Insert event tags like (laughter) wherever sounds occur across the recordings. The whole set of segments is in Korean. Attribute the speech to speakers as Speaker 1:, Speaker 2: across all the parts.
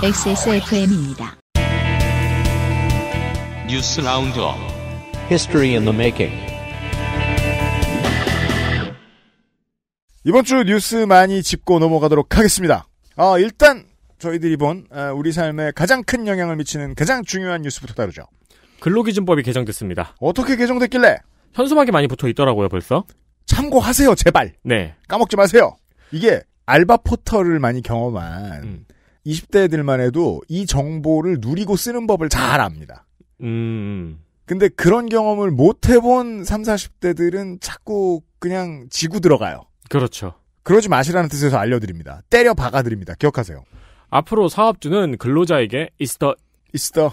Speaker 1: XSFM입니다.
Speaker 2: 뉴스 라운드업 History in the Making
Speaker 1: 이번 주 뉴스 많이 짚고 넘어가도록 하겠습니다. 아, 일단 저희들이 본 아, 우리 삶에 가장 큰 영향을 미치는 가장 중요한 뉴스부터 다루죠. 근로기준법이
Speaker 2: 개정됐습니다. 어떻게 개정됐길래? 현수막이 많이 붙어 있더라고요, 벌써. 참고하세요,
Speaker 1: 제발. 네. 까먹지 마세요. 이게 알바 포털을 많이 경험한 음. 20대들만 해도 이 정보를 누리고 쓰는 법을 잘 압니다. 음. 근데 그런 경험을 못 해본 30, 40대들은 자꾸 그냥 지구 들어가요. 그렇죠. 그러지 마시라는 뜻에서 알려드립니다. 때려 박아드립니다. 기억하세요.
Speaker 2: 앞으로 사업주는 근로자에게 이스터 이스터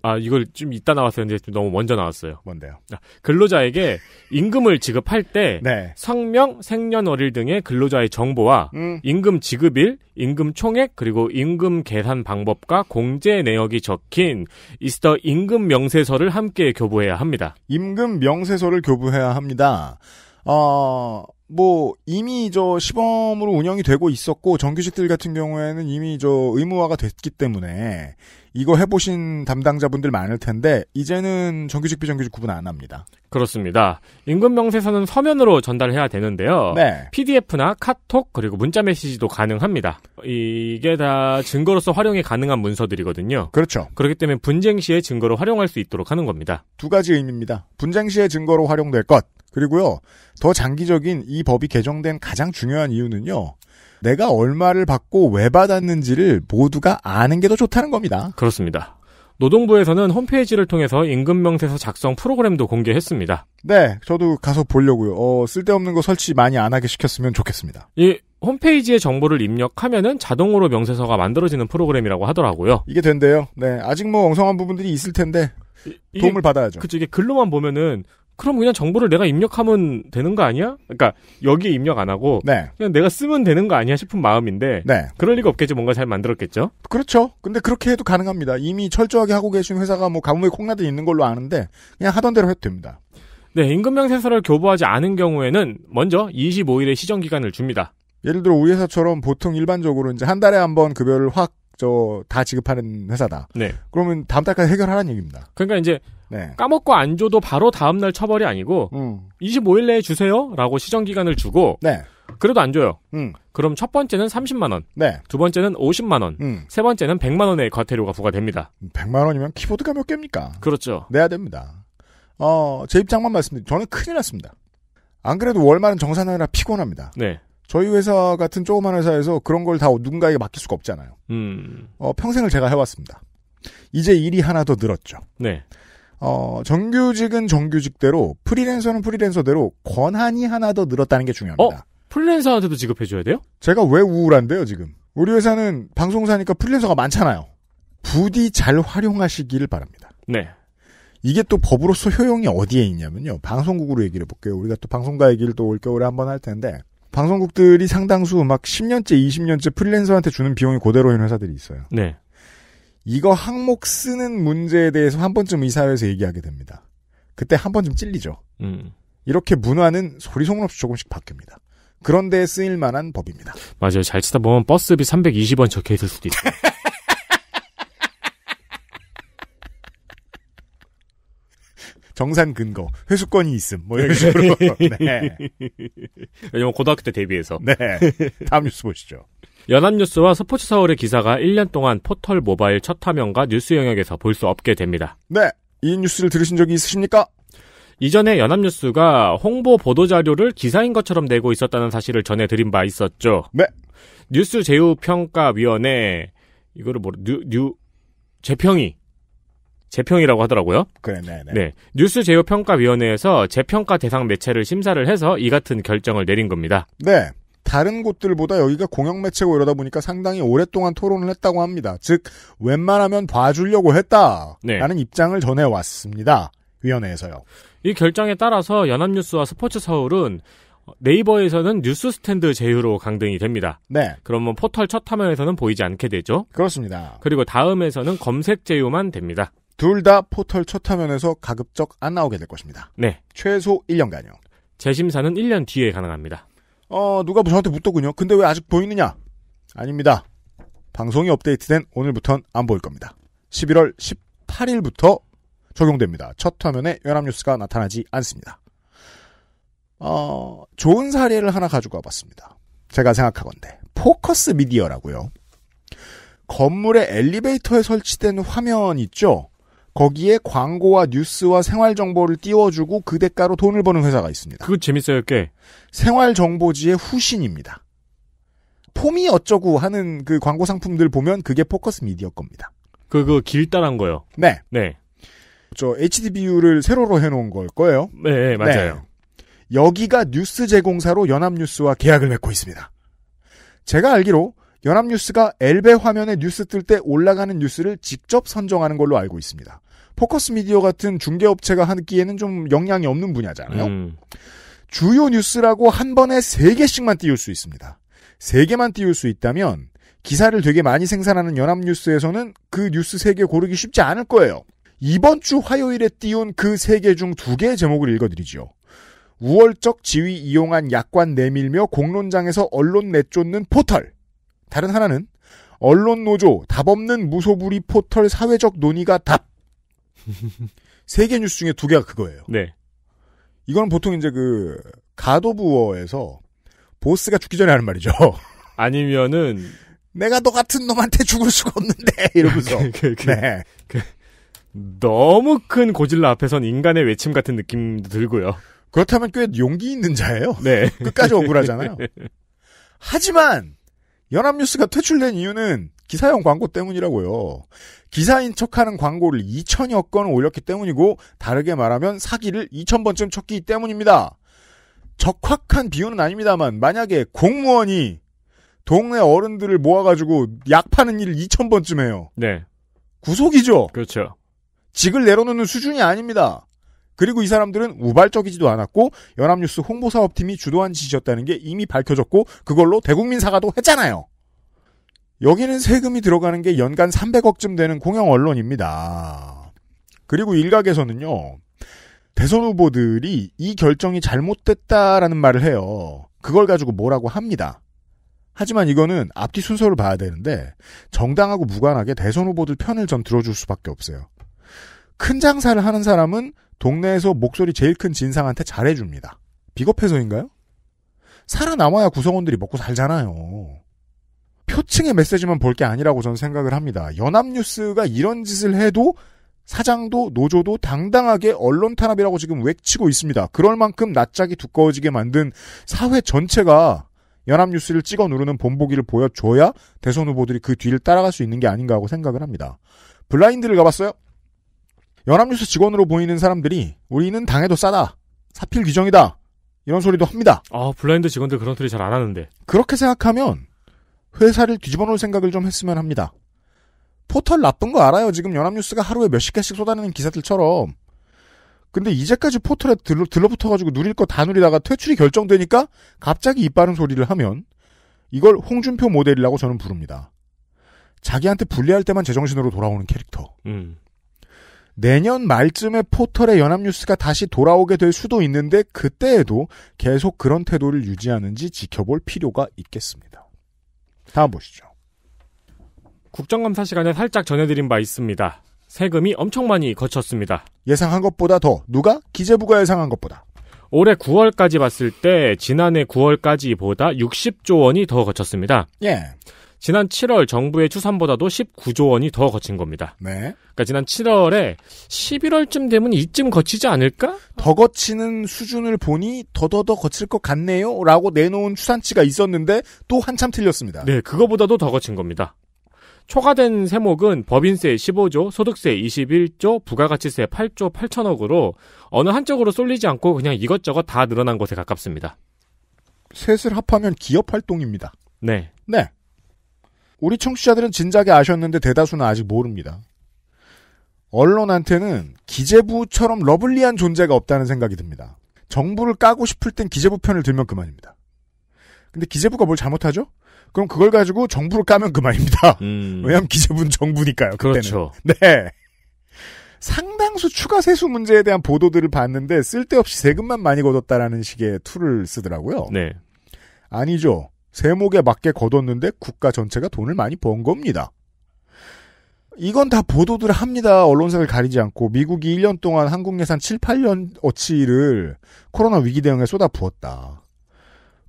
Speaker 2: 아 이걸 좀 이따 나왔었는데 좀 너무 먼저 나왔어요. 뭔데요? 아, 근로자에게 임금을 지급할 때 네. 성명, 생년월일 등의 근로자의 정보와 음. 임금 지급일, 임금 총액 그리고 임금 계산 방법과 공제 내역이 적힌 이스터 임금 명세서를 함께 교부해야 합니다.
Speaker 1: 임금 명세서를 교부해야 합니다. 어, 뭐 이미 저 시범으로 운영이 되고 있었고 정규직들 같은 경우에는 이미 저 의무화가 됐기 때문에 이거 해보신 담당자분들 많을 텐데 이제는 정규직 비정규직
Speaker 2: 구분 안 합니다. 그렇습니다. 임금 명세서는 서면으로 전달해야 되는데요. 네. PDF나 카톡 그리고 문자 메시지도 가능합니다. 이게 다 증거로서 활용이 가능한 문서들이거든요. 그렇죠. 그렇기 때문에 분쟁 시에 증거로 활용할 수 있도록 하는 겁니다. 두 가지
Speaker 1: 의미입니다. 분쟁 시에 증거로 활용될 것 그리고요 더 장기적인 이 법이 개정된 가장 중요한 이유는요 내가 얼마를 받고 왜 받았는지를 모두가 아는 게 더 좋다는 겁니다.
Speaker 2: 그렇습니다. 노동부에서는 홈페이지를 통해서 임금 명세서 작성 프로그램도 공개했습니다.
Speaker 1: 네, 저도 가서 보려고요. 어, 쓸데없는 거 설치 많이 안 하게 시켰으면
Speaker 2: 좋겠습니다. 이 홈페이지에 정보를 입력하면은 자동으로 명세서가 만들어지는 프로그램이라고 하더라고요.
Speaker 1: 이게 된대요. 네, 아직 뭐 엉성한 부분들이 있을 텐데 도움을 받아야죠.
Speaker 2: 그쵸, 이게 글로만 보면은 그럼 그냥 정보를 내가 입력하면 되는 거 아니야? 그러니까 여기 에 입력 안 하고 네. 그냥 내가 쓰면 되는 거 아니야 싶은 마음인데 네. 그럴 리가 없겠지 뭔가 잘 만들었겠죠.
Speaker 1: 그렇죠. 근데 그렇게 해도 가능합니다. 이미 철저하게 하고 계신 회사가 뭐 가뭄에 콩나듯 있는 걸로 아는데 그냥
Speaker 2: 하던 대로 해도 됩니다. 네, 임금명 세서를 교부하지 않은 경우에는 먼저 25일의 시정 기간을 줍니다.
Speaker 1: 예를 들어 우리 회사처럼 보통 일반적으로 이제 한 달에 한 번 급여를 확 저 다 지급하는 회사다. 네. 그러면 다음 달까지 해결하라는 얘기입니다.
Speaker 2: 그러니까 이제 네. 까먹고 안 줘도 바로 다음날 처벌이 아니고 음. 25일 내에 주세요라고 시정 기간을 주고 네. 그래도 안 줘요. 음. 그럼 첫 번째는 30만 원, 네. 두 번째는 50만 원, 음. 세 번째는 100만 원의 과태료가 부과됩니다. 100만
Speaker 1: 음, 원이면 키보드가 몇 개입니까?
Speaker 2: 그렇죠. 내야 됩니다.
Speaker 1: 어, 제 입장만 말씀드리면 저는 큰일 났습니다. 안 그래도 월말은 정산하느라 피곤합니다. 네. 저희 회사 같은 조그만 회사에서 그런 걸 다 누군가에게 맡길 수가 없잖아요. 음. 어, 평생을 제가 해왔습니다. 이제 일이 하나 더 늘었죠. 네. 어, 정규직은 정규직대로 프리랜서는 프리랜서대로 권한이 하나 더 늘었다는 게 중요합니다. 어? 프리랜서한테도 지급해줘야 돼요? 제가 왜 우울한데요 지금? 우리 회사는 방송사니까 프리랜서가 많잖아요. 부디 잘 활용하시기를 바랍니다. 네. 이게 또 법으로서 효용이 어디에 있냐면요. 방송국으로 얘기를 해볼게요. 우리가 또 방송가 얘기를 또 올겨울에 한번 할 텐데, 방송국들이 상당수 막 10년째, 20년째 프리랜서한테 주는 비용이 고대로인 회사들이 있어요. 네. 이거 항목 쓰는 문제에 대해서 한 번쯤 이 사회에서 얘기하게 됩니다. 그때 한 번쯤 찔리죠. 음. 이렇게 문화는 소리소문 없이 조금씩 바뀝니다. 그런데 쓰일 만한 법입니다.
Speaker 2: 맞아요. 잘 치다 보면 버스비 320원 적혀 있을 수도 있어요. (laughs)
Speaker 1: 정산 근거, 회수권이 있음, 뭐 이런 식으로. (laughs) 네.
Speaker 2: 왜냐면 고등학교 때 대비해서. 네. 다음 뉴스 보시죠. 연합뉴스와 스포츠 서울의 기사가 1년 동안 포털 모바일 첫 화면과 뉴스 영역에서 볼 수 없게 됩니다. 네. 이 뉴스를 들으신 적이 있으십니까? 이전에 연합뉴스가 홍보 보도 자료를 기사인 것처럼 내고 있었다는 사실을 전해드린 바 있었죠. 네. 뉴스 제휴 평가 위원회 이거를 뭐 뉴 뉴 재평이 재평이라고 하더라고요. 그래, 네, 네. 네. 뉴스 제휴 평가 위원회에서 재평가 대상 매체를 심사를 해서 이 같은 결정을 내린 겁니다.
Speaker 1: 네. 다른 곳들보다 여기가 공영 매체고 이러다 보니까 상당히 오랫동안 토론을 했다고 합니다. 즉 웬만하면 봐주려고 했다라는 네. 입장을 전해 왔습니다.
Speaker 2: 위원회에서요. 이 결정에 따라서 연합뉴스와 스포츠 서울은 네이버에서는 뉴스 스탠드 제휴로 강등이 됩니다. 네. 그러면 뭐 포털 첫 화면에서는 보이지 않게 되죠. 그렇습니다. 그리고 다음에서는 검색 제휴만 됩니다. 둘 다 포털 첫 화면에서 가급적 안 나오게 될 것입니다. 네. 최소 1년간요. 재심사는 1년 뒤에 가능합니다.
Speaker 1: 어, 누가 저한테 묻더군요. 근데 왜 아직 보이느냐? 아닙니다. 방송이 업데이트된 오늘부턴 안 보일 겁니다. 11월 18일부터 적용됩니다. 첫 화면에 연합뉴스가 나타나지 않습니다. 어, 좋은 사례를 하나 가지고 와봤습니다. 제가 생각하건데. 포커스 미디어라고요. 건물에 엘리베이터에 설치된 화면 있죠? 거기에 광고와 뉴스와 생활 정보를 띄워주고 그 대가로 돈을 버는 회사가 있습니다.
Speaker 2: 그거 재밌어요, 꽤.
Speaker 1: 생활 정보지의 후신입니다. 폼이 어쩌고 하는 그 광고 상품들 보면 그게 포커스
Speaker 2: 미디어 겁니다. 그, 그, 길다란 거요.
Speaker 1: 네. 네. 저 HDBU를 세로로 해놓은 걸 거예요.
Speaker 2: 네, 네, 맞아요.
Speaker 1: 네. 여기가 뉴스 제공사로 연합뉴스와 계약을 맺고 있습니다. 제가 알기로 연합뉴스가 엘베 화면에 뉴스 뜰 때 올라가는 뉴스를 직접 선정하는 걸로 알고 있습니다. 포커스 미디어 같은 중개업체가 하기에는 좀 영향이 없는 분야잖아요. 음. 주요 뉴스라고 한 번에 세개씩만 띄울 수 있습니다. 세개만 띄울 수 있다면 기사를 되게 많이 생산하는 연합뉴스에서는 그 뉴스 세 개 고르기 쉽지 않을 거예요. 이번 주 화요일에 띄운 그 세 개 중 두 개의 제목을 읽어드리죠 우월적 지위 이용한 약관 내밀며 공론장에서 언론 내쫓는 포털. 다른 하나는 언론 노조 답 없는 무소불위 포털 사회적 논의가 답. (laughs) 세계 뉴스 중에 두 개가 그거예요. 네. 이건 보통 이제 그 가도부어에서
Speaker 2: 보스가 죽기 전에 하는 말이죠. (laughs) 아니면은
Speaker 1: 내가 너 같은 놈한테 죽을 수가 없는데 이러면서 (laughs) 그, 그, 그, 네.
Speaker 2: 그, 너무 큰 고질라 앞에선 인간의 외침 같은 느낌도 들고요. 그렇다면 꽤 용기 있는 자예요. 네. 끝까지 억울하잖아요.
Speaker 1: 하지만 연합뉴스가 퇴출된 이유는 기사용 광고 때문이라고요. 기사인 척하는 광고를 2천여 건 올렸기 때문이고 다르게 말하면 사기를 2천 번쯤 쳤기 때문입니다. 적확한 비유는 아닙니다만 만약에 공무원이 동네 어른들을 모아가지고 약 파는 일을 2천 번쯤 해요. 네. 구속이죠. 그렇죠. 직을 내려놓는 수준이 아닙니다. 그리고 이 사람들은 우발적이지도 않았고 연합뉴스 홍보사업팀이 주도한 짓이었다는 게 이미 밝혀졌고 그걸로 대국민 사과도 했잖아요. 여기는 세금이 들어가는 게 연간 300억쯤 되는 공영 언론입니다. 그리고 일각에서는요. 대선 후보들이 이 결정이 잘못됐다라는 말을 해요. 그걸 가지고 뭐라고 합니다. 하지만 이거는 앞뒤 순서를 봐야 되는데 정당하고 무관하게 대선 후보들 편을 전 들어줄 수밖에 없어요. 큰 장사를 하는 사람은 동네에서 목소리 제일 큰 진상한테 잘해줍니다. 비겁해서인가요? 살아남아야 구성원들이 먹고 살잖아요. 표층의 메시지만 볼 게 아니라고 저는 생각을 합니다. 연합뉴스가 이런 짓을 해도 사장도 노조도 당당하게 언론 탄압이라고 지금 외치고 있습니다. 그럴 만큼 낯짝이 두꺼워지게 만든 사회 전체가 연합뉴스를 찍어 누르는 본보기를 보여줘야 대선 후보들이 그 뒤를 따라갈 수 있는 게 아닌가 하고 생각을 합니다. 블라인드를 가봤어요. 연합뉴스 직원으로 보이는 사람들이 우리는 당해도 싸다. 사필 규정이다. 이런 소리도 합니다.
Speaker 2: 아, 블라인드 직원들 그런 소리 잘
Speaker 1: 안 하는데. 그렇게 생각하면 회사를 뒤집어 놓을 생각을 좀 했으면 합니다. 포털 나쁜 거 알아요. 지금 연합뉴스가 하루에 몇십 개씩 쏟아내는 기사들처럼. 근데 이제까지 포털에 들러, 들러붙어가지고 누릴 거 다 누리다가 퇴출이 결정되니까 갑자기 이 바른 소리를 하면 이걸 홍준표 모델이라고 저는 부릅니다. 자기한테 불리할 때만 제정신으로 돌아오는 캐릭터. 음. 내년 말쯤에 포털에 연합뉴스가 다시 돌아오게 될 수도 있는데 그때에도 계속 그런 태도를 유지하는지 지켜볼
Speaker 2: 필요가 있겠습니다. 다음 보시죠. 국정감사 시간에 살짝 전해드린 바 있습니다. 세금이 엄청 많이 거쳤습니다. 예상한 것보다 더 누가 기재부가 예상한 것보다 올해 9월까지 봤을 때 지난해 9월까지보다 60조 원이 더 거쳤습니다. 예. 지난 7월 정부의 추산보다도 19조 원이 더 거친 겁니다. 네. 그러니까 지난 7월에 11월쯤 되면 이쯤 거치지 않을까? 더 거치는 수준을 보니 더더더 거칠 것 같네요. 라고 내놓은 추산치가 있었는데 또 한참 틀렸습니다. 네, 그거보다도 더 거친 겁니다. 초과된 세목은 법인세 15조, 소득세 21조, 부가가치세 8조 8천억으로 어느 한쪽으로 쏠리지 않고 그냥 이것저것 다 늘어난 것에 가깝습니다.
Speaker 1: 셋을 합하면 기업 활동입니다. 네. 네. 우리 청취자들은 진작에 아셨는데 대다수는 아직 모릅니다. 언론한테는 기재부처럼 러블리한 존재가 없다는 생각이 듭니다. 정부를 까고 싶을 땐 기재부 편을 들면 그만입니다. 근데 기재부가 뭘 잘못하죠? 그럼 그걸 가지고 정부를 까면 그만입니다. (laughs) 음. 왜냐하면 기재부는 정부니까요. 그때는. 그렇죠. 네. 상당수 추가 세수 문제에 대한 보도들을 봤는데 쓸데없이 세금만 많이 걷었다라는 식의 툴을 쓰더라고요. 네. 아니죠. 세목에 맞게 걷었는데 국가 전체가 돈을 많이 번 겁니다. 이건 다 보도들 합니다. 언론사를 가리지 않고 미국이 1년 동안 한국 예산 7, 8년 어치를 코로나 위기 대응에 쏟아부었다.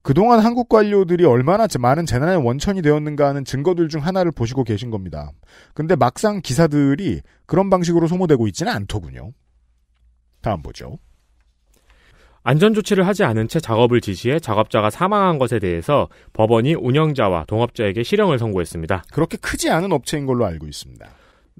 Speaker 1: 그동안 한국 관료들이 얼마나 많은 재난의 원천이 되었는가 하는 증거들 중 하나를 보시고 계신 겁니다. 근데 막상 기사들이 그런 방식으로 소모되고 있지는 않더군요. 다음 보죠.
Speaker 2: 안전조치를 하지 않은 채 작업을 지시해 작업자가 사망한 것에 대해서 법원이 운영자와 동업자에게 실형을 선고했습니다.
Speaker 1: 그렇게 크지 않은 업체인 걸로 알고
Speaker 2: 있습니다.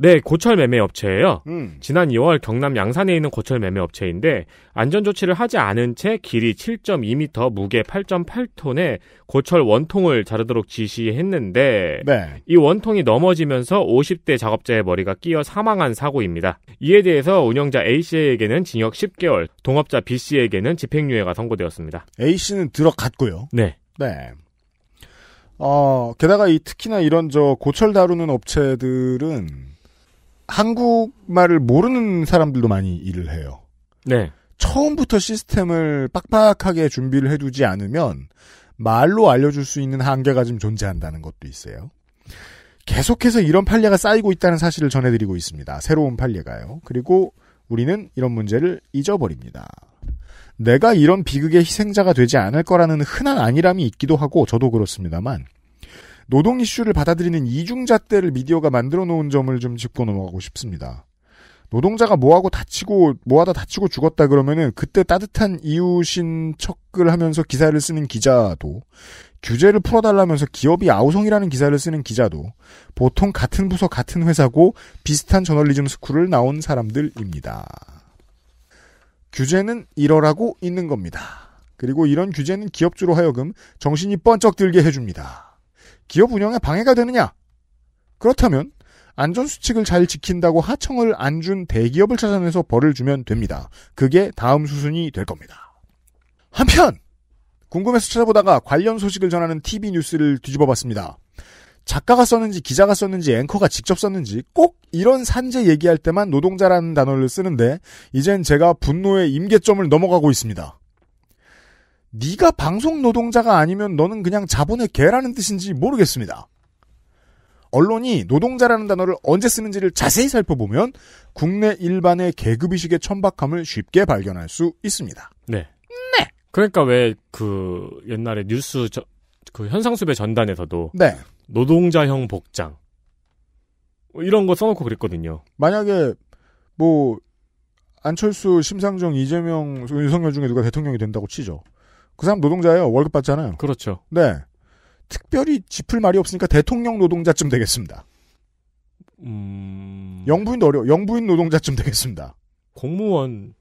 Speaker 2: 네, 고철 매매 업체예요. 음. 지난 2월 경남 양산에 있는 고철 매매 업체인데 안전 조치를 하지 않은 채 길이 7.2m, 무게 8.8톤의 고철 원통을 자르도록 지시했는데 네. 이 원통이 넘어지면서 50대 작업자의 머리가 끼어 사망한 사고입니다. 이에 대해서 운영자 A 씨에게는 징역 10개월, 동업자 B 씨에게는 집행유예가 선고되었습니다.
Speaker 1: A 씨는 들어갔고요. 네. 네. 어, 게다가 이 특히나 이런 저 고철 다루는 업체들은 한국말을 모르는 사람들도 많이 일을 해요. 네. 처음부터 시스템을 빡빡하게 준비를 해두지 않으면 말로 알려줄 수 있는 한계가 좀 존재한다는 것도 있어요. 계속해서 이런 판례가 쌓이고 있다는 사실을 전해드리고 있습니다. 새로운 판례가요. 그리고 우리는 이런 문제를 잊어버립니다. 내가 이런 비극의 희생자가 되지 않을 거라는 흔한 안일함이 있기도 하고 저도 그렇습니다만 노동 이슈를 받아들이는 이중잣대를 미디어가 만들어 놓은 점을 좀 짚고 넘어가고 싶습니다. 노동자가 뭐하고 다치고 뭐하다 다치고 죽었다 그러면은 그때 따뜻한 이웃인 척을 하면서 기사를 쓰는 기자도 규제를 풀어달라면서 기업이 아우성이라는 기사를 쓰는 기자도 보통 같은 부서 같은 회사고 비슷한 저널리즘 스쿨을 나온 사람들입니다. 규제는 이러라고 있는 겁니다. 그리고 이런 규제는 기업주로 하여금 정신이 번쩍 들게 해줍니다. 기업 운영에 방해가 되느냐? 그렇다면 안전수칙을 잘 지킨다고 하청을 안 준 대기업을 찾아내서 벌을 주면 됩니다. 그게 다음 수순이 될 겁니다. 한편 궁금해서 찾아보다가 관련 소식을 전하는 TV 뉴스를 뒤집어 봤습니다. 작가가 썼는지 기자가 썼는지 앵커가 직접 썼는지 꼭 이런 산재 얘기할 때만 노동자라는 단어를 쓰는데 이젠 제가 분노의 임계점을 넘어가고 있습니다. 네가 방송 노동자가 아니면 너는 그냥 자본의 개라는 뜻인지 모르겠습니다. 언론이 노동자라는 단어를 언제 쓰는지를 자세히 살펴보면 국내 일반의 계급의식의 천박함을 쉽게 발견할 수 있습니다.
Speaker 2: 네. 네. 그러니까 왜 그 옛날에 뉴스 저, 그 현상수배 전단에서도 네. 노동자형 복장 뭐 이런 거 써놓고 그랬거든요.
Speaker 1: 만약에 뭐 안철수, 심상정, 이재명, 윤석열 중에 누가 대통령이 된다고 치죠. 그 사람 노동자예요. 월급 받잖아요. 그렇죠. 네. 특별히 짚을 말이 없으니까 대통령 노동자쯤 되겠습니다. 음... 영부인도 어려워. 영부인 노동자쯤 되겠습니다. 공무원.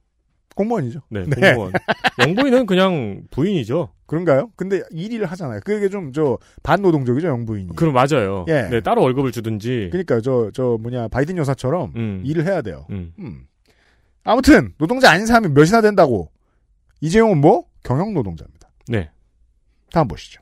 Speaker 1: 공무원이죠. 네, 네. 공무원. 영부인은 그냥 부인이죠. 그런가요? 근데 일을 하잖아요. 그게 좀 저 반노동적이죠, 영부인이. 그럼 맞아요. 예. 네, 따로 월급을 주든지. 그니까 저저 저 뭐냐 바이든 여사처럼 음. 일을 해야 돼요. 음. 음. 아무튼 노동자 아닌 사람이 몇이나 된다고. 이재용은 뭐? 경영 노동자입니다. 네. 다음 보시죠.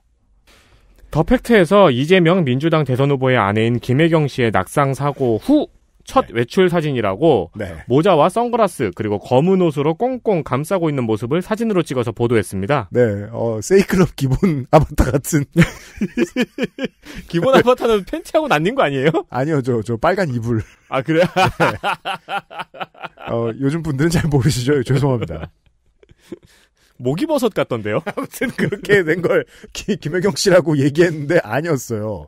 Speaker 2: 더 팩트에서 이재명 민주당 대선 후보의 아내인 김혜경 씨의 낙상 사고 후첫 네. 외출 사진이라고 네. 모자와 선글라스 그리고 검은 옷으로 꽁꽁 감싸고 있는 모습을 사진으로 찍어서 보도했습니다.
Speaker 1: 네, 어, 세이클럽 기본 (laughs) 아바타 같은
Speaker 2: (laughs) 기본 아바타는 팬티하고 낫는 거 아니에요? 아니요, 저 저
Speaker 1: 빨간 이불. 아 그래? 네. 어, 요즘 분들은 잘 모르시죠? 죄송합니다. (laughs) 모기버섯 같던데요? (laughs) 아무튼 그렇게 된 걸 김혜경 씨라고 얘기했는데 아니었어요.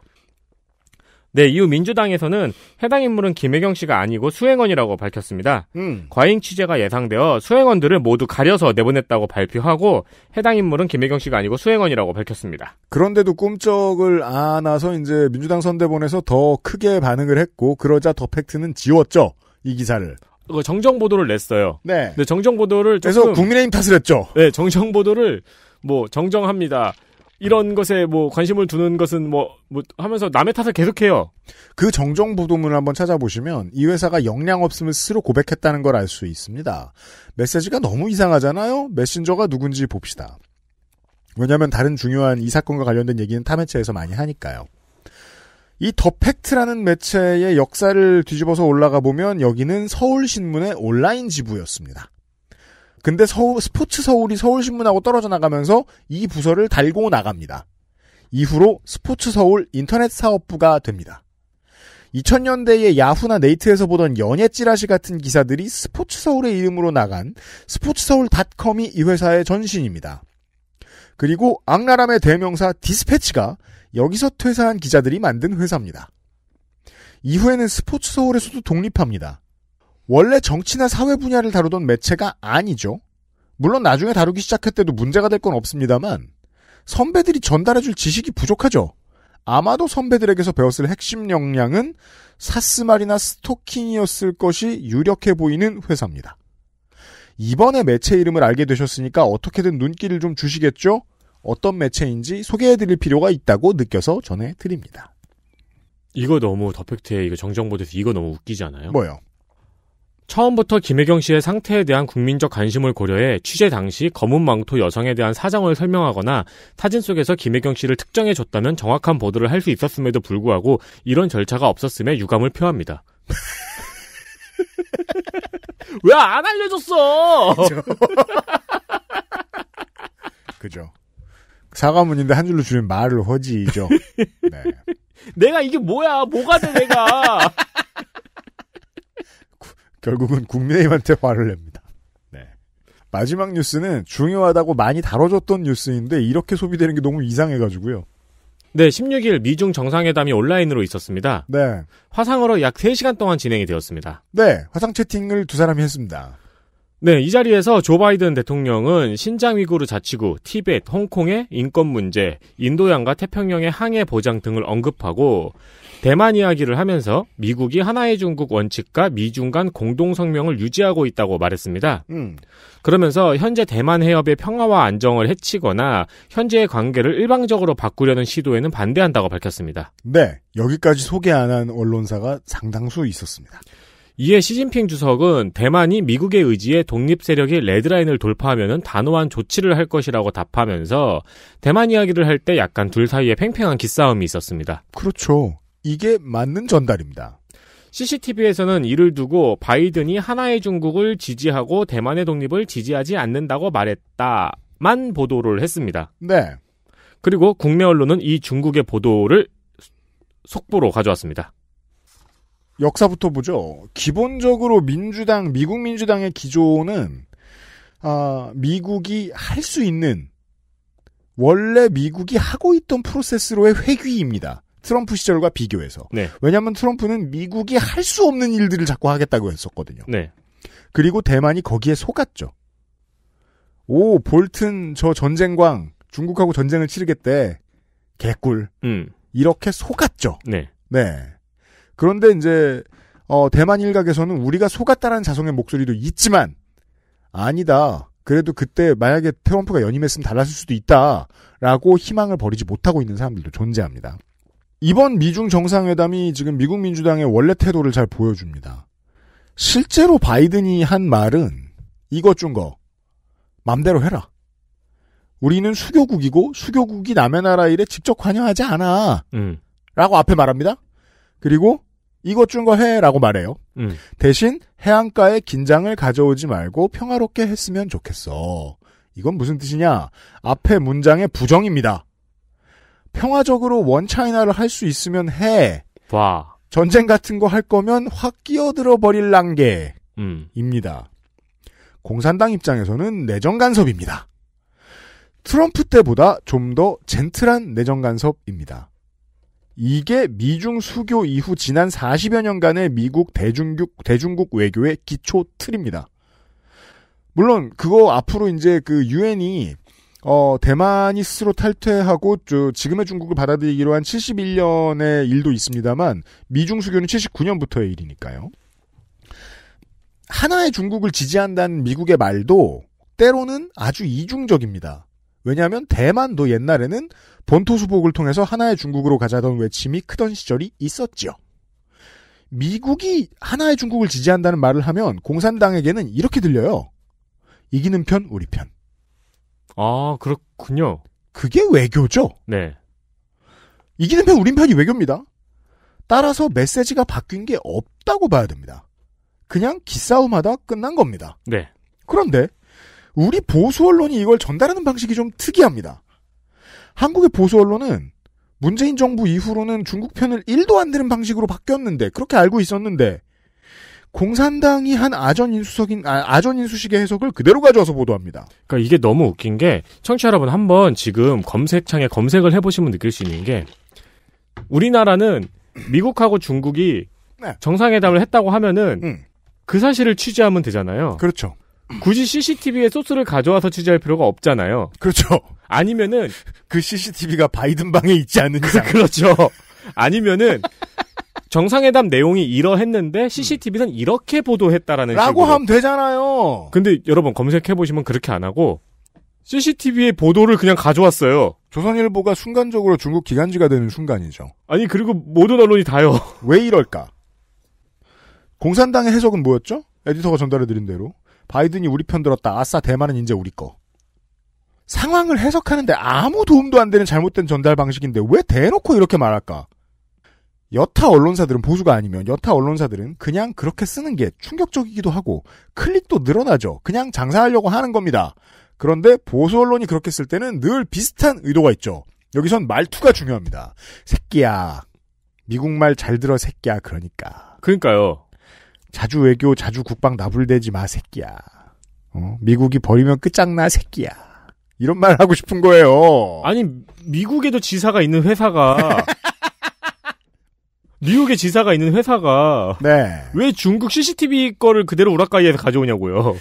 Speaker 2: 네, 이후 민주당에서는 해당 인물은 김혜경 씨가 아니고 수행원이라고 밝혔습니다. 음. 과잉 취재가 예상되어 수행원들을 모두 가려서 내보냈다고 발표하고 해당 인물은 김혜경 씨가 아니고 수행원이라고 밝혔습니다.
Speaker 1: 그런데도 꿈쩍을 안아서 이제 민주당 선대본에서 더 크게 반응을 했고 그러자 더 팩트는 지웠죠. 이 기사를.
Speaker 2: 그 정정 보도를 냈어요. 네. 근데 정정 보도를 그래서 국민의힘 탓을 했죠. 네, 정정 보도를 뭐 정정합니다. 이런 것에 뭐 관심을 두는 것은 뭐, 뭐 하면서 남의 탓을 계속해요. 그 정정 보도문을 한번
Speaker 1: 찾아보시면 이 회사가 역량 없음을 스스로 고백했다는 걸 알 수 있습니다. 메시지가 너무 이상하잖아요. 메신저가 누군지 봅시다. 왜냐하면 다른 중요한 이 사건과 관련된 얘기는 타 매체에서 많이 하니까요. 이더 팩트라는 매체의 역사를 뒤집어서 올라가 보면 여기는 서울신문의 온라인 지부였습니다. 근데 서울, 스포츠 서울이 서울신문하고 떨어져 나가면서 이 부서를 달고 나갑니다. 이후로 스포츠 서울 인터넷 사업부가 됩니다. 2000년대에 야후나 네이트에서 보던 연예 찌라시 같은 기사들이 스포츠 서울의 이름으로 나간 스포츠 서울닷컴이 이 회사의 전신입니다. 그리고 악랄함의 대명사 디스패치가 여기서 퇴사한 기자들이 만든 회사입니다. 이후에는 스포츠 서울에서도 독립합니다. 원래 정치나 사회 분야를 다루던 매체가 아니죠. 물론 나중에 다루기 시작할때도 문제가 될 건 없습니다만 선배들이 전달해줄 지식이 부족하죠. 아마도 선배들에게서 배웠을 핵심 역량은 사스말이나 스토킹이었을 것이 유력해 보이는 회사입니다. 이번에 매체 이름을 알게 되셨으니까 어떻게든 눈길을 좀 주시겠죠? 어떤 매체인지 소개해드릴
Speaker 2: 필요가 있다고 느껴서 전해드립니다. 이거 너무 더 팩트에 이거 정정보도에서 이거 너무 웃기잖아요 뭐요? 처음부터 김혜경 씨의 상태에 대한 국민적 관심을 고려해 취재 당시 검은 망토 여성에 대한 사정을 설명하거나 사진 속에서 김혜경 씨를 특정해 줬다면 정확한 보도를 할 수 있었음에도 불구하고 이런 절차가 없었음에 유감을 표합니다. (laughs) 왜 안 알려줬어? 그죠. 그죠.
Speaker 1: 사과문인데 한 줄로 줄면 말을 허지죠. (laughs) 네.
Speaker 2: 내가 이게 뭐야? 뭐가 돼 내가?
Speaker 1: (laughs) 구, 결국은 국민의힘한테 화를 냅니다. 네. 마지막 뉴스는 중요하다고 많이 다뤄졌던 뉴스인데 이렇게 소비되는 게 너무 이상해가지고요.
Speaker 2: 네, 16일 미중 정상회담이 온라인으로 있었습니다. 네. 화상으로 약 3시간 동안 진행이 되었습니다.
Speaker 1: 네, 화상 채팅을 두 사람이 했습니다.
Speaker 2: 네, 이 자리에서 조 바이든 대통령은 신장 위구르 자치구, 티벳, 홍콩의 인권 문제, 인도양과 태평양의 항해 보장 등을 언급하고 대만 이야기를 하면서 미국이 하나의 중국 원칙과 미중 간 공동 성명을 유지하고 있다고 말했습니다. 음. 그러면서 현재 대만 해협의 평화와 안정을 해치거나 현재의 관계를 일방적으로 바꾸려는 시도에는 반대한다고 밝혔습니다.
Speaker 1: 네, 여기까지 소개 안 한 언론사가 상당수
Speaker 2: 있었습니다. 이에 시진핑 주석은 대만이 미국의 의지에 독립 세력이 레드라인을 돌파하면 단호한 조치를 할 것이라고 답하면서 대만 이야기를 할 때 약간 둘 사이에 팽팽한 기싸움이 있었습니다.
Speaker 1: 그렇죠. 이게 맞는 전달입니다.
Speaker 2: CCTV에서는 이를 두고 바이든이 하나의 중국을 지지하고 대만의 독립을 지지하지 않는다고 말했다만 보도를 했습니다. 네. 그리고 국내 언론은 이 중국의 보도를 속보로 가져왔습니다.
Speaker 1: 역사부터 보죠. 기본적으로 민주당, 미국 민주당의 기조는 아, 미국이 할 수 있는 원래 미국이 하고 있던 프로세스로의 회귀입니다. 트럼프 시절과 비교해서. 네. 왜냐하면 트럼프는 미국이 할 수 없는 일들을 자꾸 하겠다고 했었거든요. 네. 그리고 대만이 거기에 속았죠. 오 볼튼 저 전쟁광 중국하고 전쟁을 치르겠대 개꿀. 음. 이렇게 속았죠. 네. 네. 그런데 이제 어, 대만 일각에서는 우리가 속았다라는 자성의 목소리도 있지만 아니다. 그래도 그때 만약에 트럼프가 연임했으면 달랐을 수도 있다라고 희망을 버리지 못하고 있는 사람들도 존재합니다. 이번 미중 정상회담이 지금 미국 민주당의 원래 태도를 잘 보여줍니다. 실제로 바이든이 한 말은 이것 준거 맘대로 해라. 우리는 수교국이고 수교국이 남의 나라 일에 직접 관여하지 않아. 음. 라고 앞에 말합니다. 그리고 이것 준 거 해라고 말해요. 음. 대신 해안가에 긴장을 가져오지 말고 평화롭게 했으면 좋겠어. 이건 무슨 뜻이냐? 앞에 문장의 부정입니다. 평화적으로 원차이나를 할 수 있으면 해. 와. 전쟁 같은 거 할 거면 확 끼어들어 버릴 란게 음. 입니다. 공산당 입장에서는 내정 간섭입니다. 트럼프 때보다 좀 더 젠틀한 내정 간섭입니다. 이게 미중 수교 이후 지난 40여 년간의 미국 대중국, 대중국 외교의 기초 틀입니다. 물론 그거 앞으로 이제 그 유엔이 어, 대만이 스스로 탈퇴하고 저, 지금의 중국을 받아들이기로 한 71년의 일도 있습니다만 미중 수교는 79년부터의 일이니까요. 하나의 중국을 지지한다는 미국의 말도 때로는 아주 이중적입니다. 왜냐하면 대만도 옛날에는 본토 수복을 통해서 하나의 중국으로 가자던 외침이 크던 시절이 있었지요. 미국이 하나의 중국을 지지한다는 말을 하면 공산당에게는 이렇게 들려요. 이기는 편, 우리 편.
Speaker 2: 아, 그렇군요. 그게 외교죠? 네.
Speaker 1: 이기는 편, 우린 편이 외교입니다. 따라서 메시지가 바뀐 게 없다고 봐야 됩니다. 그냥 기싸움하다 끝난 겁니다. 네. 그런데 우리 보수 언론이 이걸 전달하는 방식이 좀 특이합니다. 한국의 보수 언론은 문재인 정부 이후로는 중국 편을 1도 안 드는 방식으로 바뀌었는데 그렇게 알고
Speaker 2: 있었는데 공산당이 한 아전 인수석인 아, 전 인수식의 해석을 그대로 가져와서 보도합니다. 그러니까 이게 너무 웃긴 게 청취자 여러분 한번 지금 검색창에 검색을 해보시면 느낄 수 있는 게 우리나라는 미국하고 중국이 네. 정상회담을 했다고 하면은 음. 그 사실을 취재하면 되잖아요. 그렇죠. 굳이 CCTV에 소스를 가져와서 취재할 필요가 없잖아요. 그렇죠. 아니면은 (laughs) 그 CCTV가 바이든 방에 있지 않는 지 그, 그렇죠. 아니면은 정상회담 내용이 이러했는데 CCTV는 이렇게 보도했다라는 라고 식으로. 하면 되잖아요. 근데 여러분 검색해 보시면 그렇게 안 하고 CCTV의 보도를 그냥 가져왔어요. 조선일보가 순간적으로
Speaker 1: 중국 기간지가 되는 순간이죠. 아니 그리고 모든 언론이 다요. 왜 이럴까? 공산당의 해석은 뭐였죠? 에디터가 전달해 드린 대로 바이든이 우리 편 들었다. 아싸 대만은 이제 우리 거. 상황을 해석하는데 아무 도움도 안 되는 잘못된 전달 방식인데 왜 대놓고 이렇게 말할까? 여타 언론사들은 보수가 아니면 여타 언론사들은 그냥 그렇게 쓰는 게 충격적이기도 하고 클릭도 늘어나죠. 그냥 장사하려고 하는 겁니다. 그런데 보수 언론이 그렇게 쓸 때는 늘 비슷한 의도가 있죠. 여기선 말투가 중요합니다. 새끼야. 미국말 잘 들어 새끼야 그러니까. 그러니까요. 자주 외교, 자주 국방 나불대지 마, 새끼야. 어? 미국이 버리면 끝장나, 새끼야.
Speaker 2: 이런 말 하고 싶은 거예요. 아니, 미국에도 지사가 있는 회사가. 미국에 (laughs) 지사가 있는 회사가. 네. 왜 중국 CCTV 거를 그대로 우락가이에서 가져오냐고요.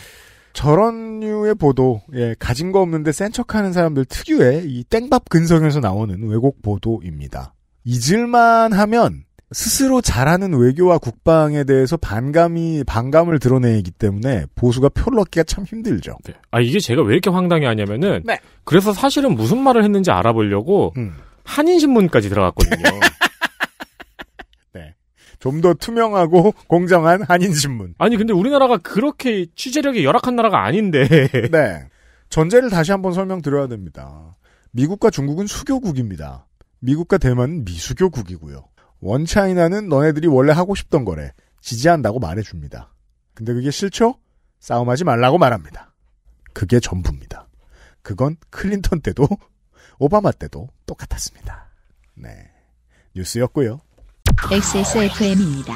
Speaker 2: 저런 류의
Speaker 1: 보도, 예, 가진 거 없는데 센 척하는 사람들 특유의 이 땡밥 근성에서 나오는 왜곡 보도입니다. 잊을만 하면 스스로 잘하는 외교와 국방에 대해서 반감이 반감을 드러내기 때문에 보수가 표를 얻기가 참 힘들죠. 네.
Speaker 2: 아 이게 제가 왜 이렇게 황당해하냐면은 네. 그래서 사실은 무슨 말을 했는지 알아보려고 음. 한인신문까지 들어갔거든요. (laughs) 네. 좀 더 투명하고
Speaker 1: 공정한 한인신문. 아니
Speaker 2: 근데 우리나라가 그렇게 취재력이 열악한 나라가 아닌데. (laughs)
Speaker 1: 네. 전제를 다시 한번 설명드려야 됩니다. 미국과 중국은 수교국입니다. 미국과 대만은 미수교국이고요. 원차이나는 너네들이 원래 하고 싶던 거래. 지지한다고 말해줍니다. 근데 그게 싫죠? 싸움하지 말라고 말합니다. 그게 전부입니다. 그건 클린턴 때도 (laughs) 오바마 때도 똑같았습니다. 네. 뉴스였고요. XSFM입니다.